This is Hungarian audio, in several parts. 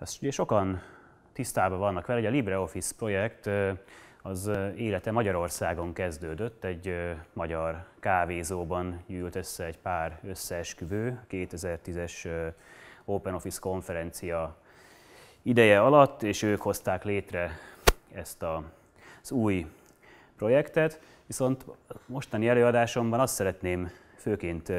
Ezt ugye sokan tisztában vannak vele, hogy a LibreOffice projekt az élete Magyarországon kezdődött, egy magyar kávézóban gyűlt össze egy pár összeesküvő 2010-es Open Office konferencia ideje alatt, és ők hozták létre ezt a, az új projektet. Viszont mostani előadásomban azt szeretném főként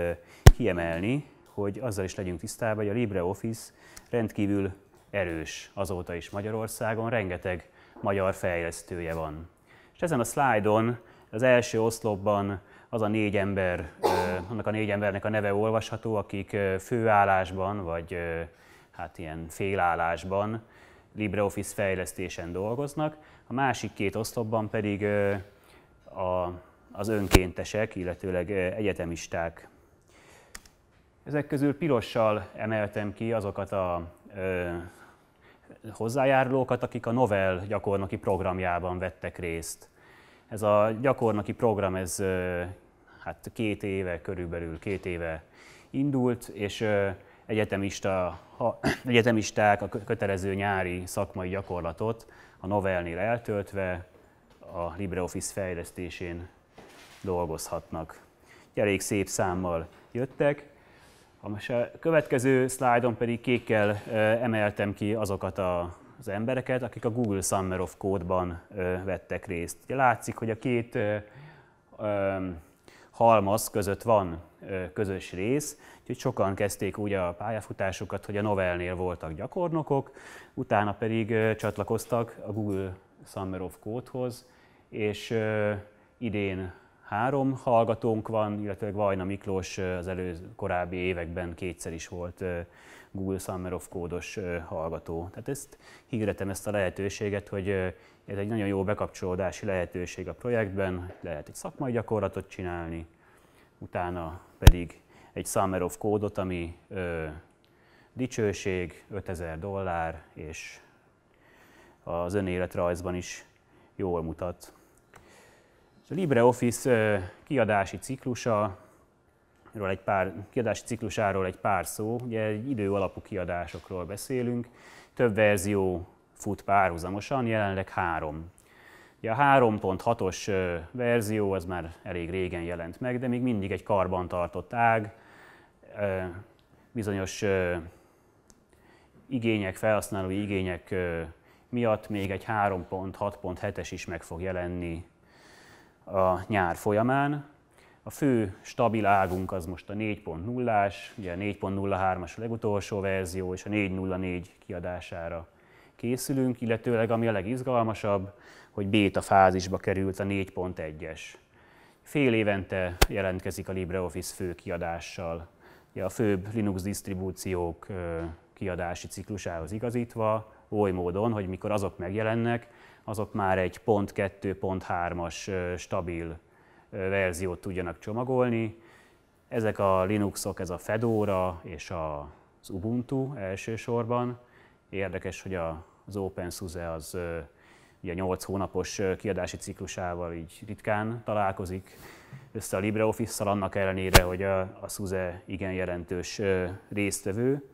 kiemelni, hogy azzal is legyünk tisztában, hogy a LibreOffice rendkívül erős azóta is Magyarországon, rengeteg magyar fejlesztője van. És ezen a szlájdon, az első oszlopban az a négy ember, annak a négy embernek a neve olvasható, akik főállásban, vagy hát ilyen félállásban LibreOffice fejlesztésen dolgoznak. A másik két oszlopban pedig a, az önkéntesek, illetőleg egyetemisták. Ezek közül pirossal emeltem ki azokat a hozzájárulókat, akik a Novel gyakornoki programjában vettek részt. Ez a gyakornoki program, ez hát két éve, körülbelül két éve indult, és egyetemista, ha, egyetemisták a kötelező nyári szakmai gyakorlatot a Novelnél eltöltve a LibreOffice fejlesztésén dolgozhatnak. Elég szép számmal jöttek, a következő szlájdon pedig kékkel emeltem ki azokat a az embereket, akik a Google Summer of Code-ban vettek részt. látszik, hogy a két ö, ö, halmaz között van ö, közös rész, úgyhogy sokan kezdték úgy a pályafutásukat, hogy a novelnél voltak gyakornokok, utána pedig ö, csatlakoztak a Google Summer of Code-hoz, és ö, idén három hallgatónk van, illetve Vajna Miklós az előző korábbi években kétszer is volt Google Summer of kódos hallgató. Tehát ezt hirdetem ezt a lehetőséget, hogy ez egy nagyon jó bekapcsolódási lehetőség a projektben, lehet egy szakmai gyakorlatot csinálni, utána pedig egy Summer of kódot, ami ö, dicsőség, 5000 dollár, és az önéletrajzban is jól mutat. A LibreOffice kiadási ciklusa, ról egy pár, kiadási ciklusáról egy pár szó, ugye egy idő alapú kiadásokról beszélünk, több verzió fut párhuzamosan, jelenleg három. Ugye a 3.6-os verzió az már elég régen jelent meg, de még mindig egy karbantartott ág, bizonyos igények, felhasználói igények miatt még egy 3.6.7-es is meg fog jelenni a nyár folyamán. A fő stabil águnk az most a 40 as ugye a 4.03-as a legutolsó verzió, és a 4.04 kiadására készülünk, illetőleg ami a legizgalmasabb, hogy béta fázisba került a 4.1-es. Fél évente jelentkezik a LibreOffice fő kiadással, ugye a főbb Linux disztribúciók kiadási ciklusához igazítva, oly módon, hogy mikor azok megjelennek, az ott már egy pont 2, pont 3-as stabil verziót tudjanak csomagolni. Ezek a Linuxok, ez a Fedora és az Ubuntu elsősorban. Érdekes, hogy az OpenSUSE az ugye 8 hónapos kiadási ciklusával így ritkán találkozik össze a LibreOffice-szal, annak ellenére, hogy a, a SUSE igen jelentős résztvevő.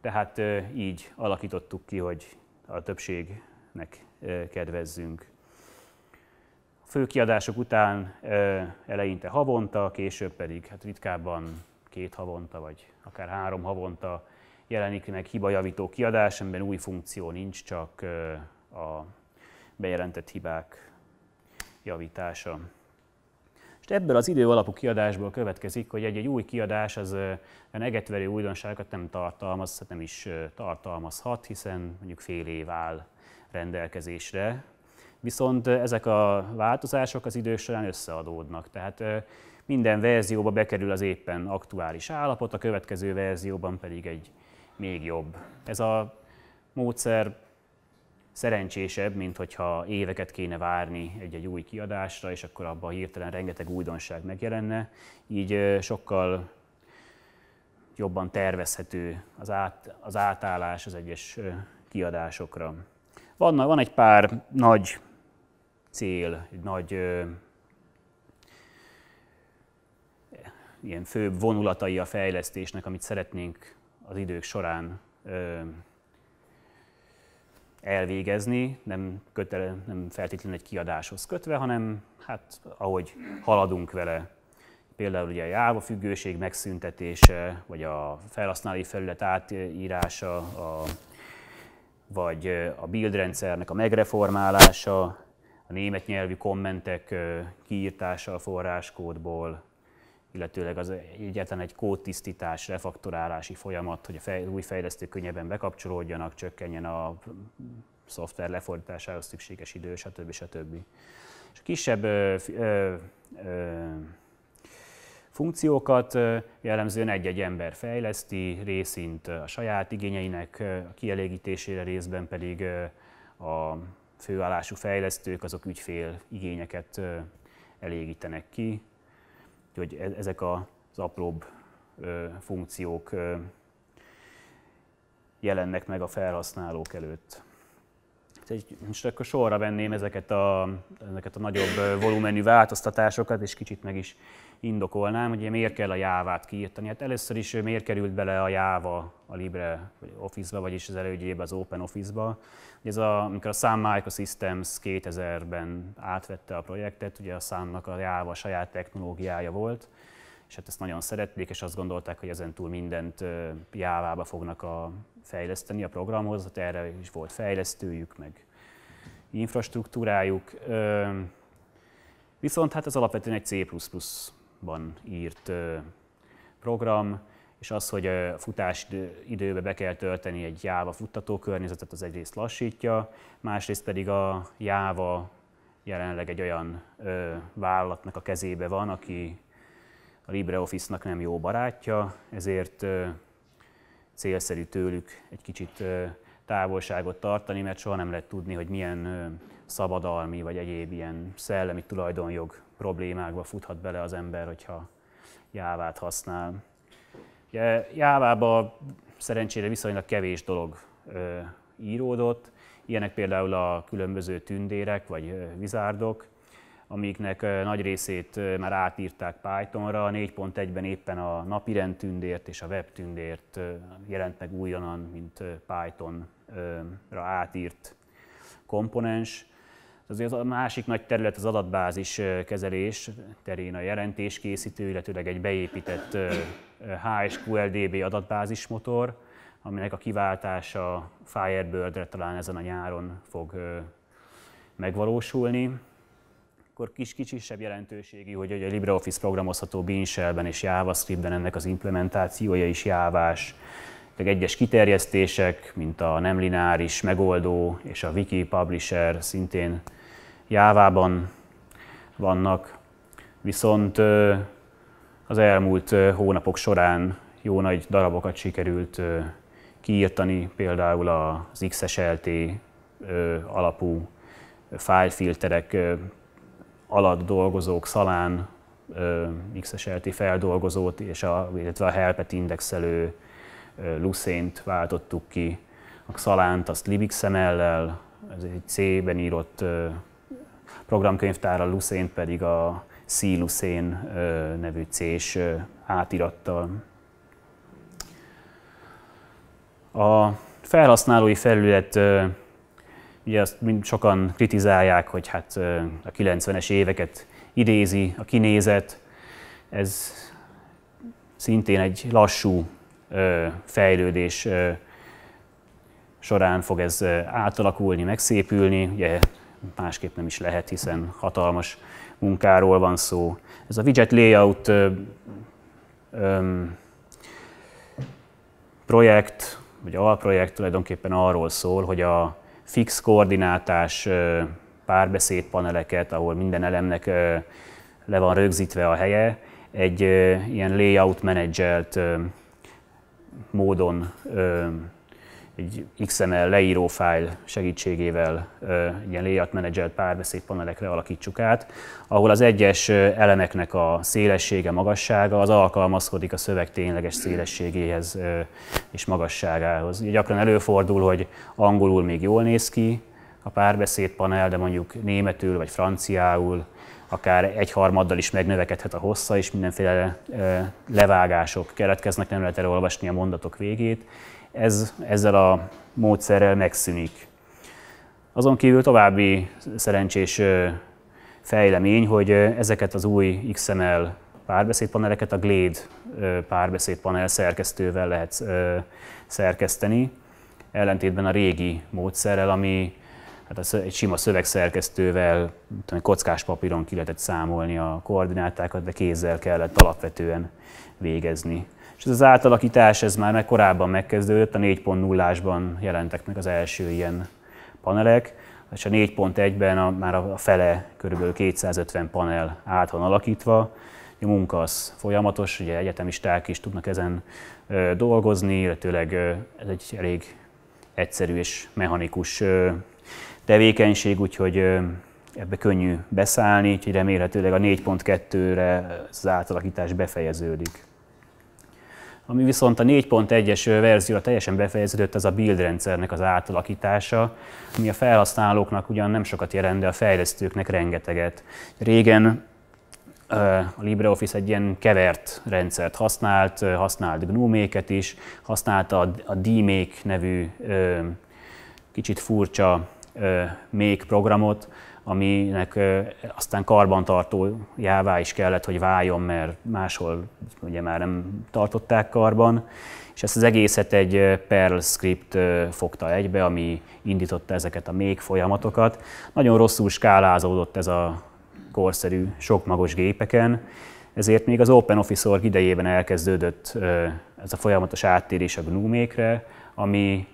Tehát így alakítottuk ki, hogy a többségnek kedvezzünk. A kiadások után eleinte havonta, később pedig hát ritkábban két havonta, vagy akár három havonta jelenik meg hibajavító kiadás, amiben új funkció nincs, csak a bejelentett hibák javítása. És ebből az idő alapú kiadásból következik, hogy egy-egy új kiadás az egetverő újdonságokat nem tartalmaz, nem is tartalmazhat, hiszen mondjuk fél év áll rendelkezésre. Viszont ezek a változások az idő során összeadódnak, tehát minden verzióba bekerül az éppen aktuális állapot, a következő verzióban pedig egy még jobb. Ez a módszer szerencsésebb, mint hogyha éveket kéne várni egy-egy új kiadásra, és akkor abban hirtelen rengeteg újdonság megjelenne. Így sokkal jobban tervezhető az, át, az átállás az egyes kiadásokra. Van, van egy pár nagy cél, egy nagy ö, ilyen fő vonulatai a fejlesztésnek, amit szeretnénk az idők során ö, elvégezni, nem, kötele, nem feltétlenül egy kiadáshoz kötve, hanem hát ahogy haladunk vele. Például ugye a jávafüggőség megszüntetése, vagy a felhasználói felület átírása, a vagy a bildrendszernek a megreformálása, a német nyelvi kommentek kiírtása a forráskódból, illetőleg az egyetlen egy kódtisztítás, refaktorálási folyamat, hogy a fej, új fejlesztők könnyebben bekapcsolódjanak, csökkenjen a szoftver lefordításához szükséges idő, stb. stb. És a kisebb ö, ö, ö, funkciókat jellemzően egy-egy ember fejleszti, részint a saját igényeinek a kielégítésére, részben pedig a főállású fejlesztők, azok ügyfél igényeket elégítenek ki. Úgyhogy e-, ezek az apróbb funkciók jelennek meg a felhasználók előtt egy, most akkor sorra venném ezeket a, ezeket a nagyobb volumenű változtatásokat, és kicsit meg is indokolnám, hogy miért kell a jávát kiírtani. Hát először is miért került bele a jáva a Libre Office-ba, vagyis az elődjébe az Open Office-ba. Ez a, amikor a Sun Microsystems 2000-ben átvette a projektet, ugye a Sunnak a jáva saját technológiája volt, és hát ezt nagyon szerették, és azt gondolták, hogy ezen túl mindent jávába fognak a, fejleszteni a programhoz, hát erre is volt fejlesztőjük, meg infrastruktúrájuk. Viszont hát ez alapvetően egy C++-ban írt program, és az, hogy a futás időbe be kell tölteni egy Java futtató környezetet, az egyrészt lassítja, másrészt pedig a Java jelenleg egy olyan vállalatnak a kezébe van, aki a LibreOffice-nak nem jó barátja, ezért célszerű tőlük egy kicsit távolságot tartani, mert soha nem lehet tudni, hogy milyen szabadalmi vagy egyéb ilyen szellemi tulajdonjog problémákba futhat bele az ember, hogyha jávát használ. Ugye, jávába szerencsére viszonylag kevés dolog íródott, ilyenek például a különböző tündérek vagy vizárdok, amiknek nagy részét már átírták Pythonra. 4.1-ben éppen a napirend tündért és a web tündért jelent meg újonnan, mint Pythonra átírt komponens. Azért a másik nagy terület az adatbázis kezelés terén a jelentéskészítő, illetőleg egy beépített HSQLDB adatbázis motor, aminek a kiváltása Firebird-re talán ezen a nyáron fog megvalósulni akkor kis kisebb jelentőségi, hogy a LibreOffice programozható Bean ben és JavaScript-ben ennek az implementációja is jávás, tehát egyes kiterjesztések, mint a nem lineáris megoldó és a wiki publisher szintén jávában vannak, viszont az elmúlt hónapok során jó nagy darabokat sikerült kiírtani, például az XSLT alapú filterek alatt dolgozók szalán XSLT feldolgozót, és a, illetve a helpet indexelő Lucent váltottuk ki, a szalánt, azt LibXML-lel, ez egy C-ben írott programkönyvtár, a Lucent pedig a C Lucen nevű C-s átirattal. A felhasználói felület Ugye azt mind sokan kritizálják, hogy hát a 90-es éveket idézi a kinézet. Ez szintén egy lassú fejlődés során fog ez átalakulni, megszépülni. Ugye másképp nem is lehet, hiszen hatalmas munkáról van szó. Ez a widget layout projekt, vagy alprojekt tulajdonképpen arról szól, hogy a fix koordinátás párbeszédpaneleket, ahol minden elemnek le van rögzítve a helye, egy ilyen layout menedzselt módon egy XML leíró fájl segítségével egy ilyen layout menedzselt párbeszédpanelekre alakítsuk át, ahol az egyes elemeknek a szélessége, magassága az alkalmazkodik a szöveg tényleges szélességéhez és magasságához. Gyakran előfordul, hogy angolul még jól néz ki a párbeszédpanel, de mondjuk németül vagy franciául, akár egy harmaddal is megnövekedhet a hossza, és mindenféle levágások keletkeznek, nem lehet elolvasni a mondatok végét, ez ezzel a módszerrel megszűnik. Azon kívül további szerencsés fejlemény, hogy ezeket az új XML párbeszédpaneleket a Glade párbeszédpanel szerkesztővel lehet szerkeszteni, ellentétben a régi módszerrel, ami hát egy sima szövegszerkesztővel tudom, kockás papíron ki lehetett számolni a koordinátákat, de kézzel kellett alapvetően végezni. És ez az átalakítás, ez már meg korábban megkezdődött, a 4.0-ásban jelentek meg az első ilyen panelek, és a 4.1-ben a, már a fele, kb. 250 panel át van alakítva. A munka az folyamatos, ugye egyetemisták is tudnak ezen ö, dolgozni, illetőleg ö, ez egy elég egyszerű és mechanikus ö, tevékenység, úgyhogy ö, ebbe könnyű beszállni, úgyhogy remélhetőleg a 4.2-re az átalakítás befejeződik ami viszont a 4.1-es verzió teljesen befejeződött, az a build rendszernek az átalakítása, ami a felhasználóknak ugyan nem sokat jelent, de a fejlesztőknek rengeteget. Régen a LibreOffice egy ilyen kevert rendszert használt, használt GNU-méket is, használta a DMake nevű kicsit furcsa make programot, aminek aztán karbantartó jává is kellett, hogy váljon, mert máshol ugye már nem tartották karban, és ezt az egészet egy Perl script fogta egybe, ami indította ezeket a még folyamatokat. Nagyon rosszul skálázódott ez a korszerű sokmagos gépeken, ezért még az OpenOffice Org idejében elkezdődött ez a folyamatos áttérés a gnu ami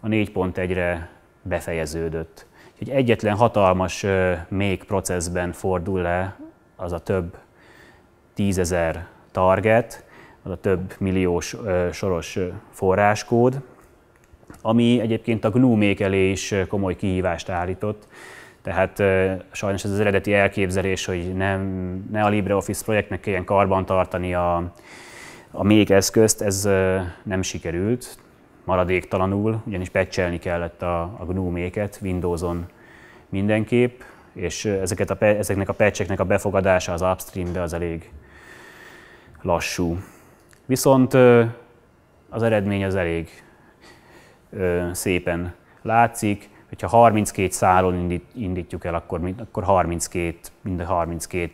a 4.1-re befejeződött hogy egyetlen hatalmas még processben fordul le az a több tízezer target, az a több milliós soros forráskód, ami egyébként a GNU még elé is komoly kihívást állított. Tehát sajnos ez az eredeti elképzelés, hogy nem, ne a LibreOffice projektnek kelljen karbantartani a, a még eszközt, ez nem sikerült maradéktalanul, ugyanis pecselni kellett a, a GNU-méket on mindenképp, és ezeket a, ezeknek a pecseknek a befogadása az upstreambe az elég lassú. Viszont az eredmény az elég szépen látszik, hogyha 32 szálon indít, indítjuk el, akkor, akkor 32, mind a 32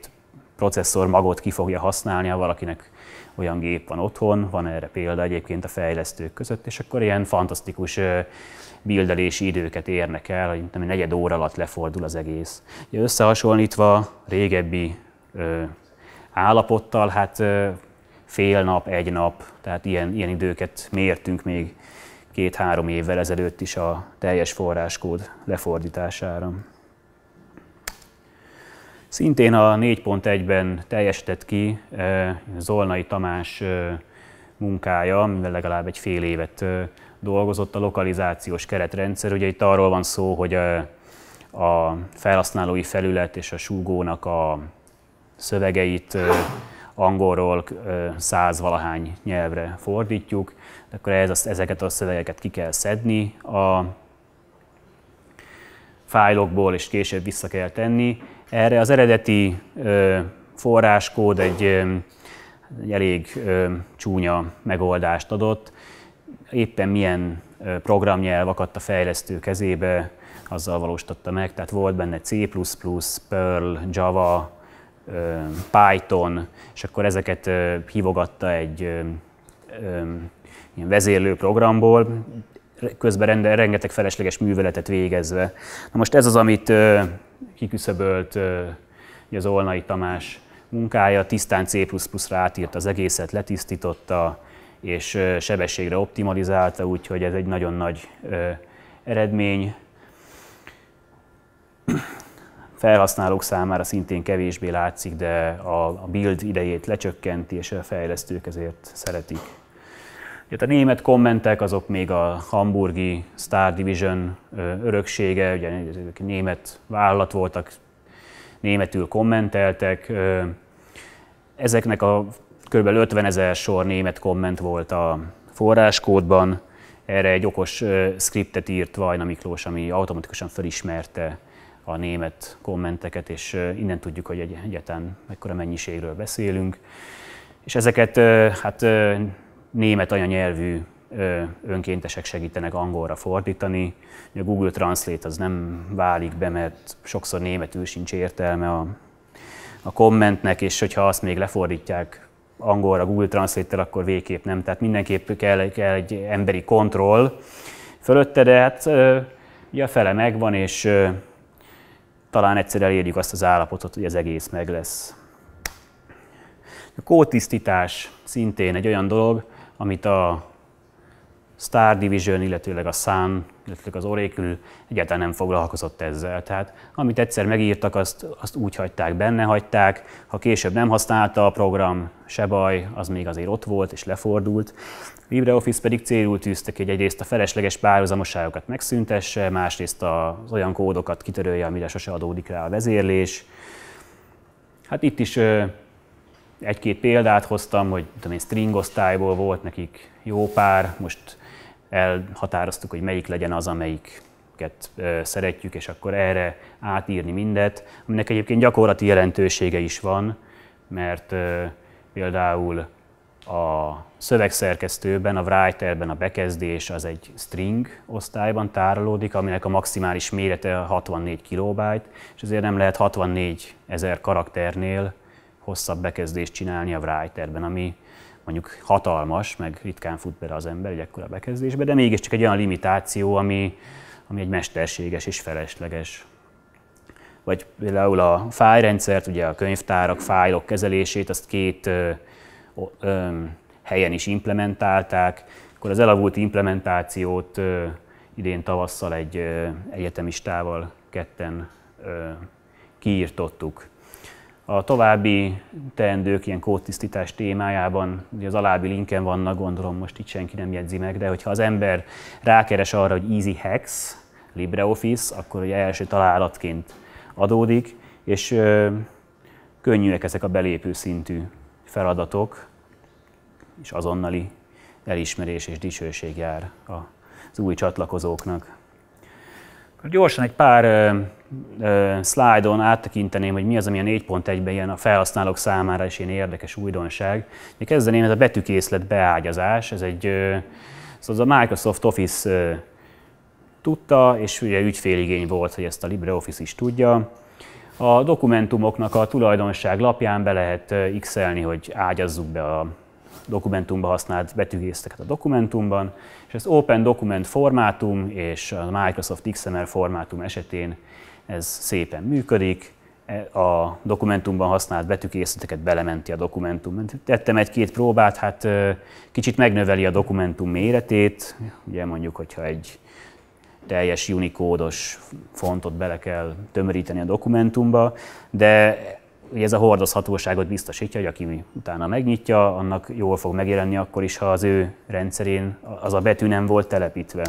processzor magot ki fogja használni, ha valakinek olyan gép van otthon, van erre példa egyébként a fejlesztők között, és akkor ilyen fantasztikus bildelési időket érnek el, hogy nem, negyed óra alatt lefordul az egész. összehasonlítva régebbi állapottal, hát fél nap, egy nap, tehát ilyen, ilyen időket mértünk még két-három évvel ezelőtt is a teljes forráskód lefordítására. Szintén a 4.1-ben teljesített ki eh, Zolnai Tamás eh, munkája, mivel legalább egy fél évet eh, dolgozott a lokalizációs keretrendszer. Ugye itt arról van szó, hogy a felhasználói felület és a súgónak a szövegeit angolról száz-valahány nyelvre fordítjuk, de akkor ez, ezeket a szövegeket ki kell szedni a fájlokból, és később vissza kell tenni, erre az eredeti forráskód egy, egy elég csúnya megoldást adott. Éppen milyen programnyelv akadt a fejlesztő kezébe, azzal valósította meg. Tehát volt benne C++, Perl, Java, Python, és akkor ezeket hívogatta egy ilyen vezérlő programból, közben rengeteg felesleges műveletet végezve. Na most ez az, amit kiküszöbölt az Olnai Tamás munkája, tisztán C++-ra átírt az egészet, letisztította, és sebességre optimalizálta, úgyhogy ez egy nagyon nagy eredmény. Felhasználók számára szintén kevésbé látszik, de a build idejét lecsökkenti, és a fejlesztők ezért szeretik a német kommentek azok még a hamburgi Star Division öröksége, ugye ők német vállalat voltak, németül kommenteltek. Ezeknek a kb. 50 ezer sor német komment volt a forráskódban, erre egy okos skriptet írt Vajna Miklós, ami automatikusan felismerte a német kommenteket, és innen tudjuk, hogy egyetlen mekkora mennyiségről beszélünk. És ezeket hát német anyanyelvű önkéntesek segítenek angolra fordítani. A Google Translate az nem válik be, mert sokszor németül sincs értelme a, a kommentnek, és hogyha azt még lefordítják angolra Google Translate-tel, akkor végképp nem. Tehát mindenképp kell, kell egy emberi kontroll fölötte, de hát ugye a fele megvan, és talán egyszer elérjük azt az állapotot, hogy az egész meg lesz. A kódtisztítás szintén egy olyan dolog, amit a Star Division, illetőleg a Sun, illetőleg az Oracle egyáltalán nem foglalkozott ezzel. Tehát amit egyszer megírtak, azt, azt úgy hagyták, benne hagyták. Ha később nem használta a program, se baj, az még azért ott volt és lefordult. A LibreOffice pedig célul tűzte ki, hogy egyrészt a felesleges párhuzamoságokat megszüntesse, másrészt az olyan kódokat kitörölje, amire sose adódik rá a vezérlés. Hát itt is egy-két példát hoztam, hogy tudom én, string osztályból volt nekik jó pár, most elhatároztuk, hogy melyik legyen az, amelyiket szeretjük, és akkor erre átírni mindet, aminek egyébként gyakorlati jelentősége is van, mert például a szövegszerkesztőben, a writerben a bekezdés az egy string osztályban tárolódik, aminek a maximális mérete 64 kilobájt, és ezért nem lehet 64 ezer karakternél hosszabb bekezdést csinálni a writerben, ami mondjuk hatalmas, meg ritkán fut bele az ember egy ekkora bekezdésbe, de mégiscsak egy olyan limitáció, ami, ami egy mesterséges és felesleges. Vagy például a fájrendszert, ugye a könyvtárak, fájlok kezelését, azt két ö, ö, helyen is implementálták, akkor az elavult implementációt ö, idén tavasszal egy ö, egyetemistával ketten ö, kiírtottuk. A további teendők ilyen kódtisztítás témájában, ugye az alábbi linken vannak, gondolom most itt senki nem jegyzi meg, de hogyha az ember rákeres arra, hogy Easy Hacks, LibreOffice, akkor ugye első találatként adódik, és ö, könnyűek ezek a belépő szintű feladatok, és azonnali elismerés és dicsőség jár az új csatlakozóknak. Gyorsan egy pár szlájdon áttekinteném, hogy mi az, ami a 4.1-ben ilyen a felhasználók számára is ilyen érdekes újdonság. De kezdeném ez a betűkészlet beágyazás, ez egy szóval ez a Microsoft Office tudta, és ugye ügyféligény volt, hogy ezt a LibreOffice is tudja. A dokumentumoknak a tulajdonság lapján be lehet x hogy ágyazzuk be a dokumentumban használt betűgészteket a dokumentumban, és ez Open Document formátum és a Microsoft XML formátum esetén ez szépen működik, a dokumentumban használt betűkészleteket belementi a dokumentum. Tettem egy-két próbát, hát kicsit megnöveli a dokumentum méretét, ugye mondjuk, hogyha egy teljes unikódos fontot bele kell tömöríteni a dokumentumba, de ugye ez a hordozhatóságot biztosítja, hogy aki utána megnyitja, annak jól fog megjelenni akkor is, ha az ő rendszerén az a betű nem volt telepítve.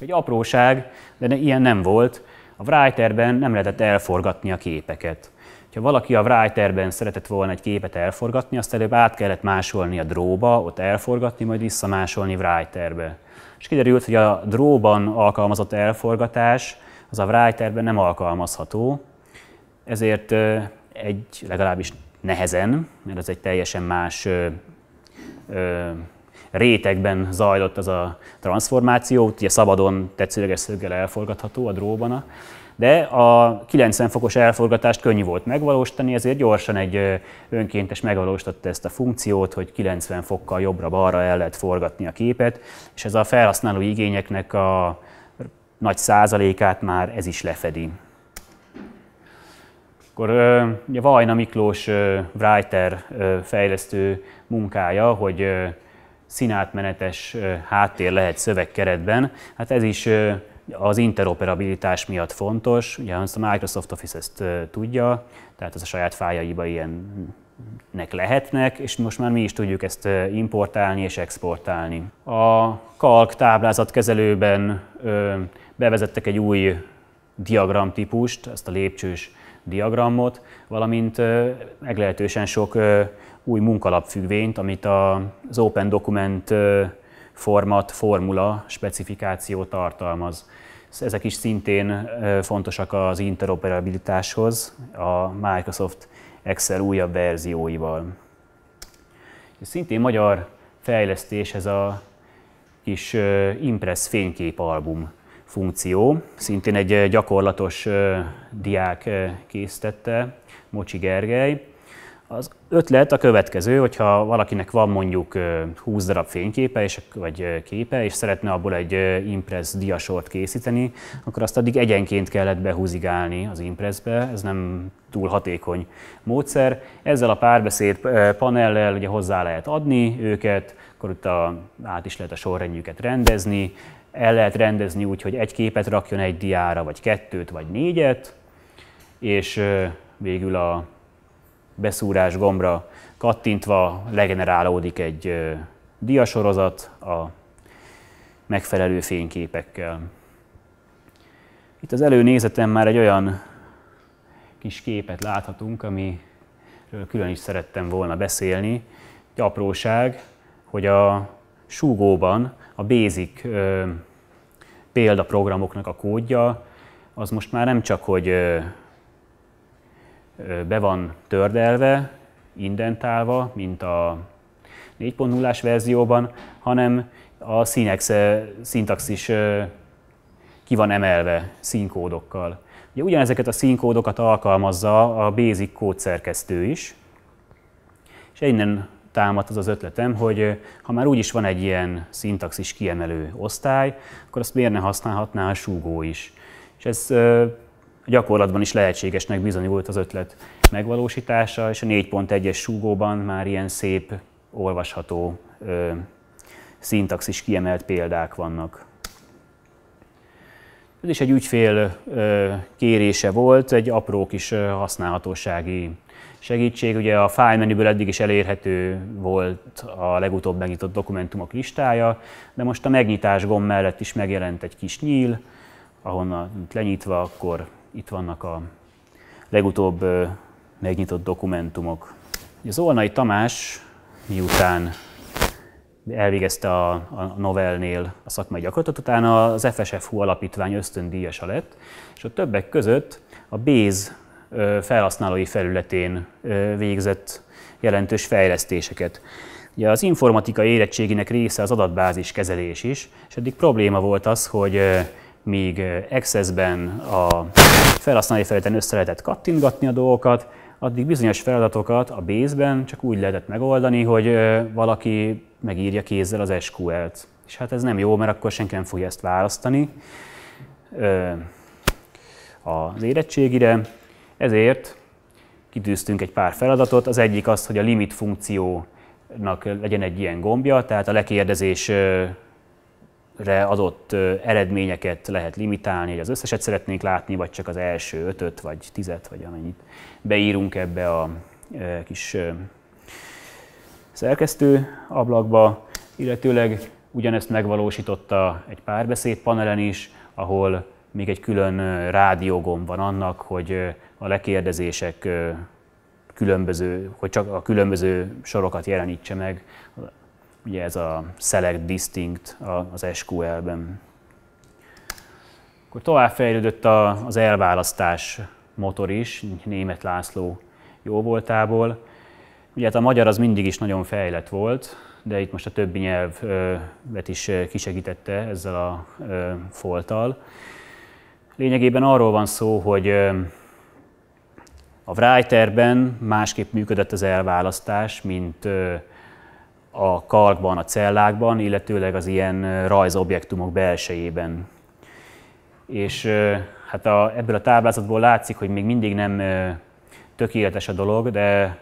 Egy apróság, de ilyen nem volt. A Writerben nem lehetett elforgatni a képeket. Ha valaki a Writerben szeretett volna egy képet elforgatni, azt előbb át kellett másolni a dróba, ott elforgatni, majd visszamásolni Writerbe. És kiderült, hogy a dróban alkalmazott elforgatás az a Writerben nem alkalmazható, ezért egy legalábbis nehezen, mert az egy teljesen más rétegben zajlott az a transformáció, ugye szabadon tetszőleges szöggel elforgatható a dróban, de a 90 fokos elforgatást könnyű volt megvalósítani, ezért gyorsan egy önkéntes megvalósította ezt a funkciót, hogy 90 fokkal jobbra-balra el lehet forgatni a képet, és ez a felhasználó igényeknek a nagy százalékát már ez is lefedi. Akkor ugye Vajna Miklós writer fejlesztő munkája, hogy színátmenetes háttér lehet szövegkeretben. Hát ez is az interoperabilitás miatt fontos. Ugye azt a Microsoft Office ezt tudja, tehát az a saját fájaiba ilyennek lehetnek, és most már mi is tudjuk ezt importálni és exportálni. A kalk táblázatkezelőben bevezettek egy új diagramtípust, ezt a lépcsős diagramot, valamint meglehetősen sok új munkalapfüggvényt, amit az Open Document format, formula, specifikáció tartalmaz. Ezek is szintén fontosak az interoperabilitáshoz a Microsoft Excel újabb verzióival. Szintén magyar fejlesztés ez a kis Impress fényképalbum funkció. Szintén egy gyakorlatos diák készítette, Mocsi Gergely. Az ötlet a következő, hogyha valakinek van mondjuk 20 darab fényképe és, vagy képe, és szeretne abból egy impress diasort készíteni, akkor azt addig egyenként kellett behúzigálni az impressbe, ez nem túl hatékony módszer. Ezzel a párbeszéd panellel ugye hozzá lehet adni őket, akkor itt a, át is lehet a sorrendjüket rendezni, el lehet rendezni úgy, hogy egy képet rakjon egy diára, vagy kettőt, vagy négyet, és végül a beszúrás gombra kattintva legenerálódik egy diasorozat a megfelelő fényképekkel. Itt az előnézetem már egy olyan kis képet láthatunk, amiről külön is szerettem volna beszélni. Egy apróság, hogy a súgóban a basic példaprogramoknak a kódja, az most már nem csak, hogy be van tördelve, indentálva, mint a 40 as verzióban, hanem a színex szintaxis ki van emelve színkódokkal. Ugye ugyanezeket a színkódokat alkalmazza a Basic kódszerkesztő is, és innen támadt az az ötletem, hogy ha már úgyis van egy ilyen szintaxis kiemelő osztály, akkor azt miért ne használhatná a súgó is. És ez gyakorlatban is lehetségesnek bizonyult az ötlet megvalósítása, és a 4.1-es súgóban már ilyen szép, olvasható szintaxis kiemelt példák vannak. Ez is egy ügyfél kérése volt, egy apró kis használhatósági segítség. Ugye a file menüből eddig is elérhető volt a legutóbb megnyitott dokumentumok listája, de most a megnyitás gomb mellett is megjelent egy kis nyíl, ahonnan lenyitva, akkor itt vannak a legutóbb megnyitott dokumentumok. Az Olnai Tamás miután elvégezte a, a Novelnél a szakmai gyakorlatot, utána az FSFU alapítvány ösztöndíjasa lett, és a többek között a Béz felhasználói felületén végzett jelentős fejlesztéseket. Ugye az informatika érettségének része az adatbázis kezelés is, és eddig probléma volt az, hogy míg Access-ben a felhasználói felületen össze lehetett kattintgatni a dolgokat, addig bizonyos feladatokat a base-ben csak úgy lehetett megoldani, hogy valaki megírja kézzel az SQL-t. És hát ez nem jó, mert akkor senki nem fogja ezt választani az érettségire, ezért kitűztünk egy pár feladatot. Az egyik az, hogy a limit funkciónak legyen egy ilyen gombja, tehát a lekérdezésre adott eredményeket lehet limitálni, hogy az összeset szeretnénk látni, vagy csak az első ötöt, vagy tizet, vagy amennyit beírunk ebbe a kis szerkesztő ablakba, illetőleg ugyanezt megvalósította egy párbeszéd panelen is, ahol még egy külön rádiógom van annak, hogy a lekérdezések különböző, hogy csak a különböző sorokat jelenítse meg, ugye ez a Select Distinct az SQL-ben. Akkor továbbfejlődött az elválasztás motor is, német László jó voltából. Ugye hát a magyar az mindig is nagyon fejlett volt, de itt most a többi nyelvet is kisegítette ezzel a folttal. Lényegében arról van szó, hogy a writerben másképp működött az elválasztás, mint a kalkban, a cellákban, illetőleg az ilyen rajzobjektumok belsejében. És hát a, ebből a táblázatból látszik, hogy még mindig nem tökéletes a dolog, de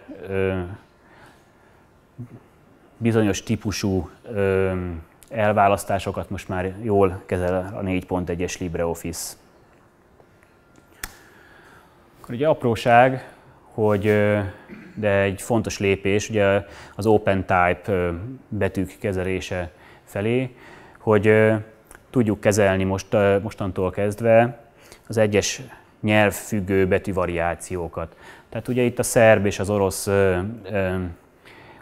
bizonyos típusú elválasztásokat most már jól kezel a 4.1-es LibreOffice. Akkor ugye apróság, hogy de egy fontos lépés ugye az type betűk kezelése felé, hogy tudjuk kezelni most, mostantól kezdve az egyes nyelvfüggő betű variációkat. Tehát ugye itt a szerb és az orosz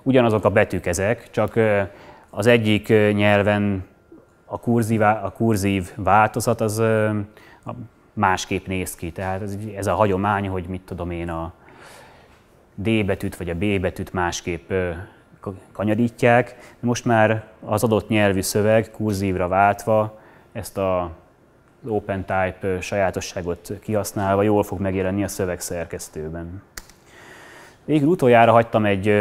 ugyanazok a betűk ezek, csak az egyik nyelven a kurzív, a kurzív változat az másképp néz ki. Tehát ez, ez a hagyomány, hogy mit tudom én, a D betűt vagy a B betűt másképp kanyarítják. De most már az adott nyelvű szöveg kurzívra váltva ezt a open type sajátosságot kihasználva jól fog megjelenni a szöveg szerkesztőben. Végül utoljára hagytam egy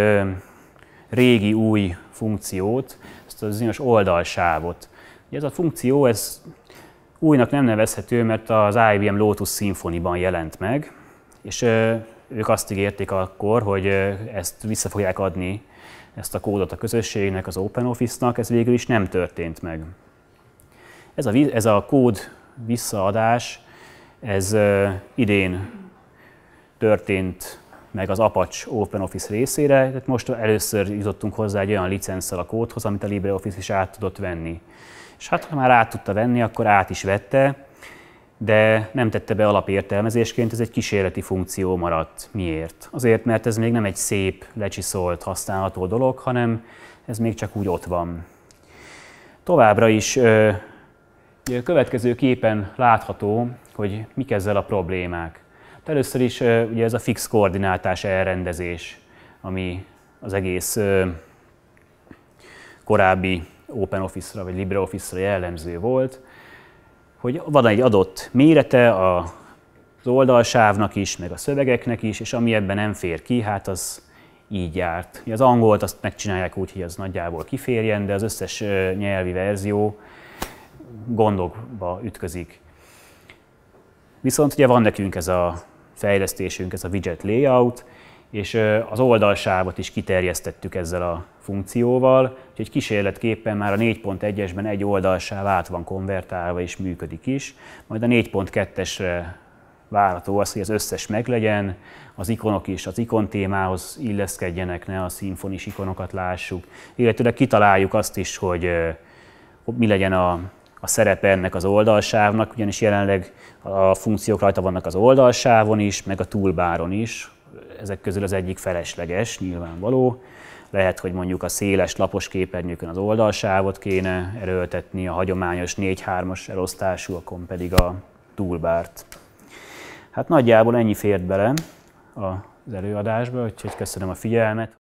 régi új funkciót, ezt az bizonyos oldalsávot. Ugye ez a funkció, ez Újnak nem nevezhető, mert az IBM Lotus Symphony-ban jelent meg, és ők azt ígérték akkor, hogy ezt vissza fogják adni, ezt a kódot a közösségnek, az OpenOffice-nak, ez végül is nem történt meg. Ez a, ez a kód visszaadás, ez idén történt meg az Apache Open Office részére. Tehát most először jutottunk hozzá egy olyan licenszel a kódhoz, amit a LibreOffice is át tudott venni. És hát ha már át tudta venni, akkor át is vette, de nem tette be alapértelmezésként, ez egy kísérleti funkció maradt. Miért? Azért, mert ez még nem egy szép, lecsiszolt, használható dolog, hanem ez még csak úgy ott van. Továbbra is a következő képen látható, hogy mik ezzel a problémák. Először is ugye ez a fix koordinátás elrendezés, ami az egész korábbi Open Office-ra vagy LibreOffice-ra jellemző volt, hogy van egy adott mérete az oldalsávnak is, meg a szövegeknek is, és ami ebben nem fér ki, hát az így járt. Az angolt azt megcsinálják úgy, hogy az nagyjából kiférjen, de az összes nyelvi verzió gondokba ütközik. Viszont ugye van nekünk ez a fejlesztésünk, ez a widget layout, és az oldalsávot is kiterjesztettük ezzel a funkcióval, úgyhogy kísérletképpen már a 4.1-esben egy oldalsáv át van konvertálva és működik is, majd a 4.2-esre várható az, hogy az összes meglegyen, az ikonok is az ikon témához illeszkedjenek, ne a szimfonis ikonokat lássuk, illetőleg kitaláljuk azt is, hogy mi legyen a a szerepe ennek az oldalsávnak, ugyanis jelenleg a funkciók rajta vannak az oldalsávon is, meg a túlbáron is. Ezek közül az egyik felesleges, nyilvánvaló. Lehet, hogy mondjuk a széles lapos képernyőkön az oldalsávot kéne erőltetni, a hagyományos 4-3-as elosztásúakon pedig a túlbárt. Hát nagyjából ennyi fért bele az előadásba, úgyhogy köszönöm a figyelmet.